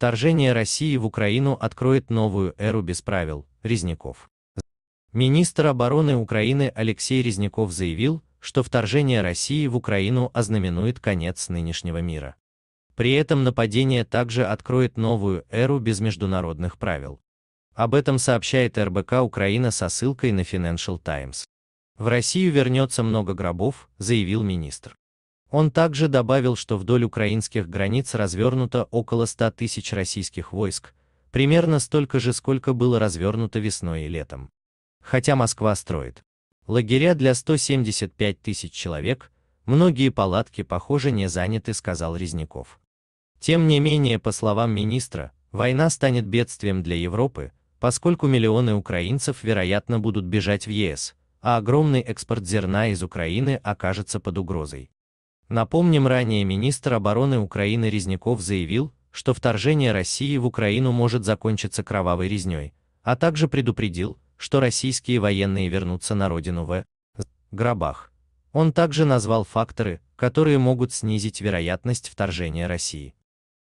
Вторжение России в Украину откроет новую эру без правил, Резняков. Министр обороны Украины Алексей Резняков заявил, что вторжение России в Украину ознаменует конец нынешнего мира. При этом нападение также откроет новую эру без международных правил. Об этом сообщает РБК Украина со ссылкой на Financial Times. В Россию вернется много гробов, заявил министр. Он также добавил, что вдоль украинских границ развернуто около 100 тысяч российских войск, примерно столько же, сколько было развернуто весной и летом. Хотя Москва строит лагеря для 175 тысяч человек, многие палатки, похоже, не заняты, сказал Резников. Тем не менее, по словам министра, война станет бедствием для Европы, поскольку миллионы украинцев, вероятно, будут бежать в ЕС, а огромный экспорт зерна из Украины окажется под угрозой. Напомним, ранее министр обороны Украины Резняков заявил, что вторжение России в Украину может закончиться кровавой резней, а также предупредил, что российские военные вернутся на родину в гробах. Он также назвал факторы, которые могут снизить вероятность вторжения России.